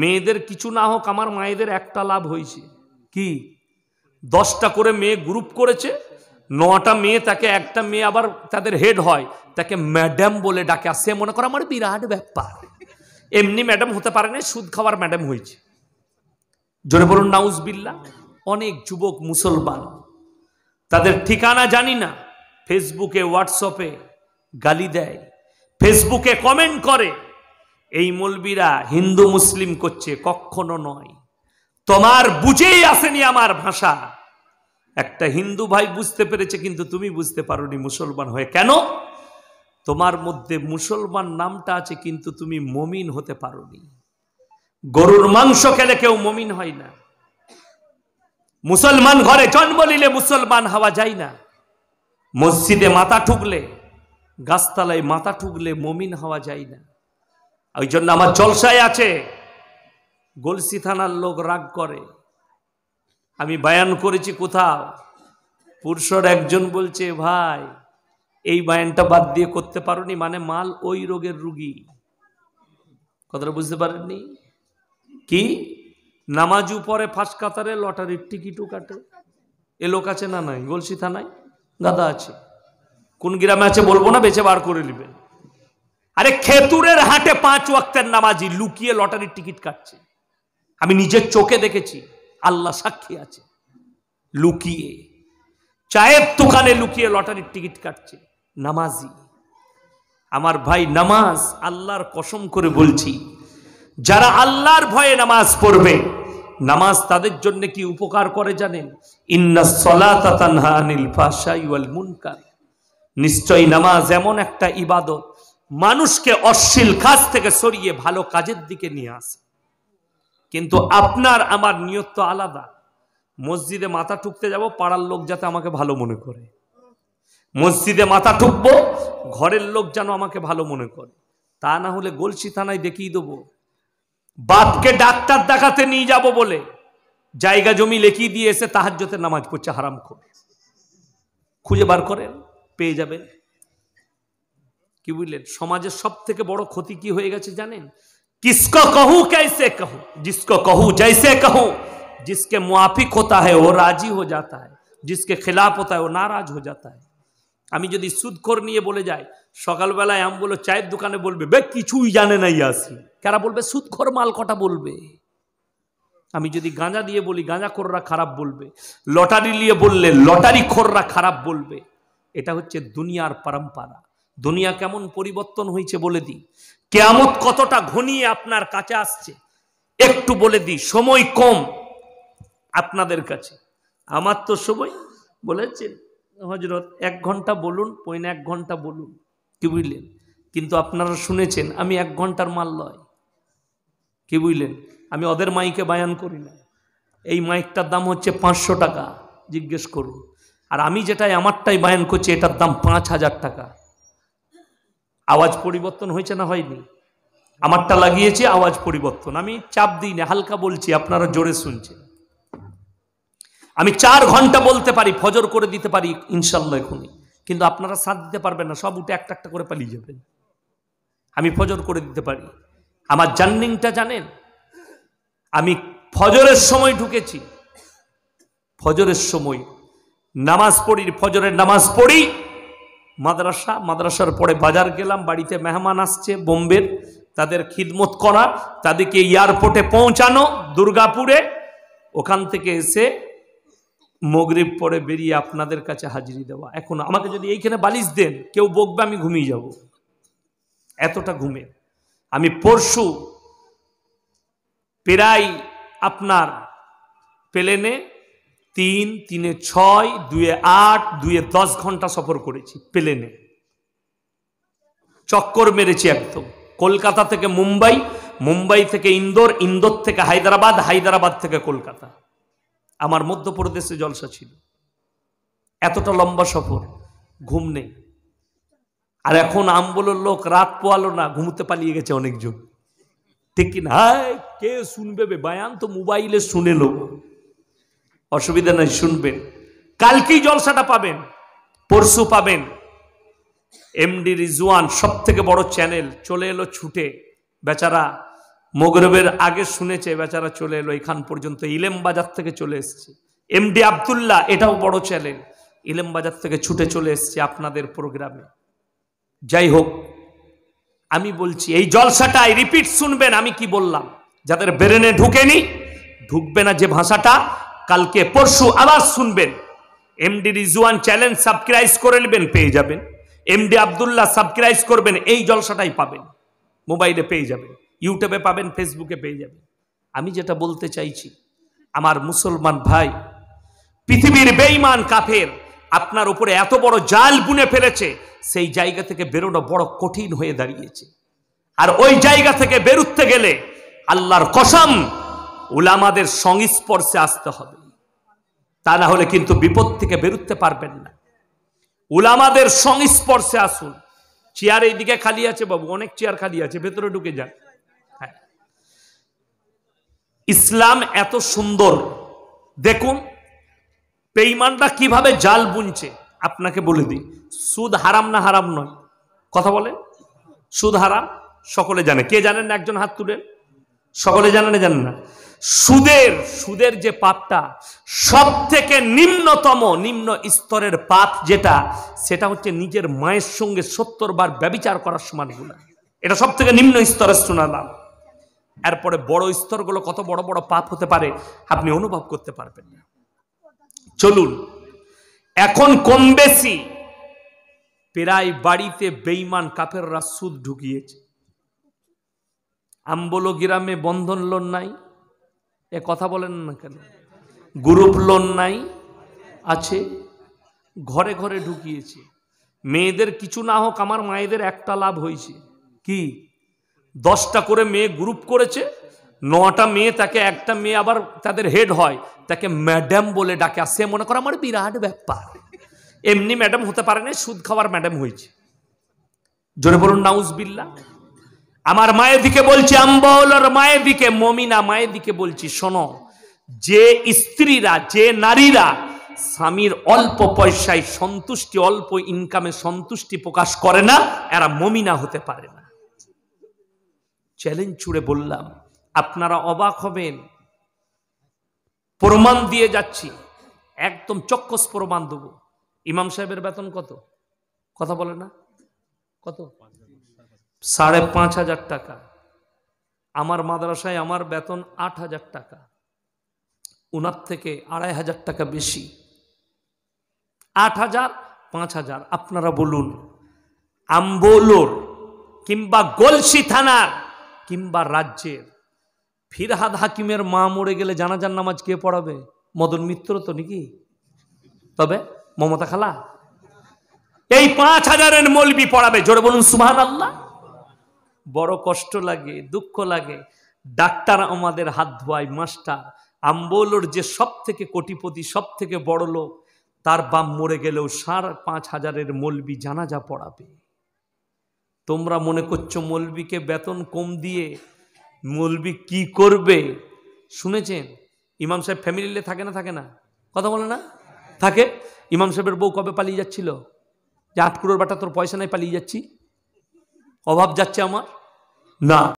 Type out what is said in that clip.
মেয়েদের কিছু না হোক আমার মায়েদের একটা লাভ হয়েছে কি দশটা করে মেয়ে গ্রুপ করেছে নটা মেয়ে তাকে একটা মেয়ে আবার তাদের হেড হয় তাকে ম্যাডাম বলে ডাকে আসে মনে করো আমার বিরাট ব্যাপার এমনি ম্যাডাম হতে পারে না সুদ খাওয়ার ম্যাডাম হয়েছে জোরে বলুন নাউজ বিল্লা অনেক যুবক মুসলমান তাদের ঠিকানা জানি না ফেসবুকে হোয়াটসঅ্যাপে গালি দেয় ফেসবুকে কমেন্ট করে এই মলবিরা হিন্দু মুসলিম করছে কখনো নয় তোমার বুঝেই আসেনি আমার ভাষা একটা হিন্দু ভাই বুঝতে পেরেছে কিন্তু তুমি বুঝতে পারোনি মুসলমান হয়ে কেন তোমার মধ্যে মুসলমান নামটা আছে কিন্তু তুমি মমিন হতে পারোনি গরুর মাংস খেলে কেউ মমিন হয় না মুসলমান ঘরে জন্ম নিলে মুসলমান হওয়া যায় না মসজিদে মাথা ঠুকলে গাছতলায় মাথা ঠুকলে মমিন হওয়া যায় না ওই জন্য আমার জলসায় আছে গলসি থানার লোক রাগ করে আমি বায়ান করেছি কোথাও পুরুষর একজন বলছে ভাই এই বায়ানটা বাদ দিয়ে করতে নি মানে মাল ওই রোগের রুগী কথাটা বুঝতে পারেননি কি নামাজু পরে ফার্স্ট কাতারে লটারির টিকিটও কাটে এ লোক আছে না নাই গলসি থানায় গাদা আছে কোন গ্রামে আছে বলবো না বেছে বার করে নেবেন আরে খেতুরের হাটে পাঁচ ওয়াক্তের নামাজি লুকিয়ে লটারির টিকিট কাটছে আমি নিজের চোখে দেখেছি আল্লাহ সাক্ষী আছে লুকিয়ে চায়ের দোকানে লুকিয়ে লটারির টিকিট কাটছে নামাজি আমার ভাই নামাজ আল্লাহর কসম করে বলছি যারা আল্লাহর ভয়ে নামাজ পড়বে নামাজ তাদের জন্য কি উপকার করে জানেন ইন্না নিশ্চয় নামাজ এমন একটা ইবাদত মানুষকে অশ্লীল কাজ থেকে সরিয়ে ভালো কাজের দিকে নিয়ে আসে কিন্তু আপনার আমার নিয়ত তো আলাদা মসজিদে মাথা ঠুকতে যাব পাড়ার লোক যাতে আমাকে ভালো মনে করে মসজিদে মাথা ঠুকবো ঘরের লোক যেন আমাকে ভালো মনে করে তা না হলে গলসি থানায় দেখিয়ে দেবো বাপকে ডাক্তার দেখাতে নিয়ে যাব বলে জায়গা জমি লেখিয়ে দিয়ে এসে তাহার নামাজ পড়ছে হারাম করে খুঁজে বার করেন পেয়ে যাবেন কি বুঝলেন সমাজের সব থেকে বড় ক্ষতি কি হয়ে গেছে জানেন কিসক কহু कैसे কহু জিসক কহু জৈসে কহু জিসকে मुआफिक হতা है ও রাজি हो जाता है जिसके खिलाफ होता है वो नाराज আমি যদি সুদখোর নিয়ে বলে যাই সকালবেলায় আম বলো চায়ের দোকানে বলবে বে কিছুই জানে নাই আসি কারা বলবে খোর মাল কটা বলবে আমি যদি গাঁজা দিয়ে বলি গাঁজা খোররা খারাপ বলবে লটারি নিয়ে বললে লটারি খোররা খারাপ বলবে এটা হচ্ছে দুনিয়ার পরম্পরা দুনিয়া কেমন পরিবর্তন হয়েছে বলে দিই কেয়ামত কতটা ঘনিয়ে আপনার কাছে আসছে একটু বলে দিই সময় কম আপনাদের কাছে আমার তো সময় বলেছেন হজরত এক ঘন্টা বলুন পয়না এক ঘন্টা বলুন কি বুঝলেন কিন্তু আপনারা শুনেছেন আমি এক ঘন্টার মাল লয় কি বুঝলেন আমি ওদের মাইকে বায়ান করি না এই মাইকটার দাম হচ্ছে পাঁচশো টাকা জিজ্ঞেস করুন আর আমি যেটাই আমারটাই বায়ান করছি এটার দাম পাঁচ হাজার টাকা আওয়াজ পরিবর্তন হয়েছে না হয়নি আমারটা লাগিয়েছি আওয়াজ পরিবর্তন আমি চাপ দিই না হালকা বলছি আপনারা জোরে শুনছেন আমি চার ঘন্টা বলতে পারি ফজর করে দিতে পারি ইনশাল্লাহ এখনই কিন্তু আপনারা সাথ দিতে পারবেন না সব উঠে একটা একটা করে পালিয়ে যাবেন আমি ফজর করে দিতে পারি আমার জার্নিংটা জানেন আমি ফজরের সময় ঢুকেছি ফজরের সময় নামাজ পড়ি ফজরের নামাজ পড়ি মাদ্রাসা মাদ্রাসার পরে বাজার গেলাম বাড়িতে মেহমান আসছে বোম্বের তাদের খিদমত করা তাদেরকে এয়ারপোর্টে পৌঁছানো দুর্গাপুরে ওখান থেকে এসে মগরিব পরে বেরিয়ে আপনাদের কাছে হাজিরি দেওয়া এখন আমাকে যদি এইখানে বালিশ দেন কেউ বকবে আমি ঘুমিয়ে যাব এতটা ঘুমে আমি পরশু প্রায় আপনার প্লেনে তিন তিনে ছয় দুয়ে আট দুয়ে দশ ঘন্টা সফর করেছি প্লেনে চক্কর মেরেছি একদম কলকাতা থেকে মুম্বাই মুম্বাই থেকে ইন্দোর ইন্দোর থেকে হায়দ্রাবাদ হায়দ্রাবাদ থেকে কলকাতা আমার মধ্যপ্রদেশে জলসা ছিল এতটা লম্বা সফর ঘুম নেই আর এখন আম্বলের লোক রাত পোয়ালো না ঘুমতে পালিয়ে গেছে অনেকজন ঠিক কি হায় কে শুনবে বায়ান তো মোবাইলে শুনে নেবো অসুবিধা নাই শুনবেন কালকেই জলসাটা পাবেন পরশু পাবেন এমডি রিজওয়ান সব থেকে বড় চ্যানেল চলে এলো ছুটে বেচারা মোগরবের আগে শুনেছে বেচারা চলে এলো এখান পর্যন্ত ইলেম বাজার থেকে চলে এসছে এমডি আবদুল্লাহ এটাও বড় চ্যানেল ইলেম বাজার থেকে ছুটে চলে এসছে আপনাদের প্রোগ্রামে যাই হোক আমি বলছি এই জলসাটাই রিপিট শুনবেন আমি কি বললাম যাদের ব্রেনে ঢুকেনি ঢুকবে না যে ভাষাটা কালকে পরশু আবার শুনবেন এমডি রিজুয়ান চ্যালেঞ্জ সাবস্ক্রাইব করে নেবেন পেয়ে যাবেন এমডি আবদুল্লাহ সাবস্ক্রাইব করবেন এই জলসাটাই পাবেন মোবাইলে পেয়ে যাবেন ইউটিউবে পাবেন ফেসবুকে পেয়ে যাবেন আমি যেটা বলতে চাইছি আমার মুসলমান ভাই পৃথিবীর বেইমান কাফের আপনার উপরে এত বড় জাল বুনে ফেলেছে সেই জায়গা থেকে বেরোনো বড় কঠিন হয়ে দাঁড়িয়েছে আর ওই জায়গা থেকে বেরুতে গেলে আল্লাহর কসম উলামাদের সংস্পর্শে আসতে হবে তা না হলে কিন্তু বিপদ থেকে বেরুতে পারবেন না উলামাদের সংস্পর্শে আসুন চেয়ার এইদিকে খালি আছে বাবু অনেক চেয়ার খালি আছে ভেতরে ঢুকে যান হ্যাঁ। ইসলাম এত সুন্দর দেখুন পেইমানটা কিভাবে জাল বুনছে আপনাকে বলে দিই সুদ হারাম না হারাম নয় কথা বলে সুদ হারাম সকলে জানে কে জানেন একজন হাত তুলেন সকলে জানেন জানেন না সুদের সুদের যে পাপটা সব থেকে নিম্নতম নিম্ন স্তরের পাপ যেটা সেটা হচ্ছে নিজের মায়ের সঙ্গে সত্তর বার ব্যবিচার করার সমান গুণা এটা সব থেকে নিম্ন স্তরের শোনালাম এরপরে বড় স্তরগুলো কত বড় বড় পাপ হতে পারে আপনি অনুভব করতে পারবেন না চলুন এখন কম বেশি প্রায় বাড়িতে বেইমান কাফেররা সুদ ঢুকিয়েছে আম্বলো গ্রামে বন্ধন লোন নাই এ কথা বলেন না কেন গ্রুপ লোন নাই আছে ঘরে ঘরে ঢুকিয়েছে মেয়েদের কিছু না হোক আমার মায়েদের একটা লাভ হয়েছে কি দশটা করে মেয়ে গ্রুপ করেছে নটা মেয়ে তাকে একটা মেয়ে আবার তাদের হেড হয় তাকে ম্যাডাম বলে ডাকে আর সে মনে করে আমার বিরাট ব্যাপার এমনি ম্যাডাম হতে পারে না সুদ খাওয়ার ম্যাডাম হয়েছে জোরে বলুন নাউজ বিল্লা আমার মায়ের দিকে বলছি আম্বাউলার মায়ের দিকে মমিনা মায়ের দিকে বলছি শোনো যে স্ত্রীরা যে নারীরা স্বামীর অল্প পয়সায় সন্তুষ্টি অল্প ইনকামে সন্তুষ্টি প্রকাশ করে না এরা মমিনা হতে পারে না চ্যালেঞ্জ ছুড়ে বললাম আপনারা অবাক হবেন প্রমাণ দিয়ে যাচ্ছি একদম চক্কস প্রমাণ দেবো ইমাম সাহেবের বেতন কত কথা বলে না কত সাড়ে পাঁচ হাজার টাকা আমার মাদ্রাসায় আমার বেতন আট হাজার টাকা ওনার থেকে আড়াই হাজার টাকা বেশি আট হাজার পাঁচ হাজার আপনারা বলুন আম্বোলোর কিংবা গলসি থানার কিংবা রাজ্যের ফিরহাদ হাকিমের মা মরে গেলে জানাজার নামাজ কে পড়াবে মদন মিত্র তো নাকি তবে মমতা খালা এই পাঁচ হাজারের মলবি পড়াবে জোরে বলুন সুভান আল্লাহ বড় কষ্ট লাগে দুঃখ লাগে ডাক্তার আমাদের হাত ধোয়ায় মাস্টার আম্বলোর যে সব থেকে কোটিপতি সব থেকে বড় লোক তার বাম মরে গেলেও সাড়ে পাঁচ হাজারের মলবি জানাজা পড়াবে তোমরা মনে করছো মলবিকে বেতন কম দিয়ে মলবি কি করবে শুনেছেন ইমাম সাহেব ফ্যামিলিলে থাকে না থাকে না কথা বলে না থাকে ইমাম সাহেবের বউ কবে পালিয়ে যাচ্ছিল যে আটকুরোর বাটা তোর পয়সা নাই পালিয়ে যাচ্ছি অভাব যাচ্ছে আমার না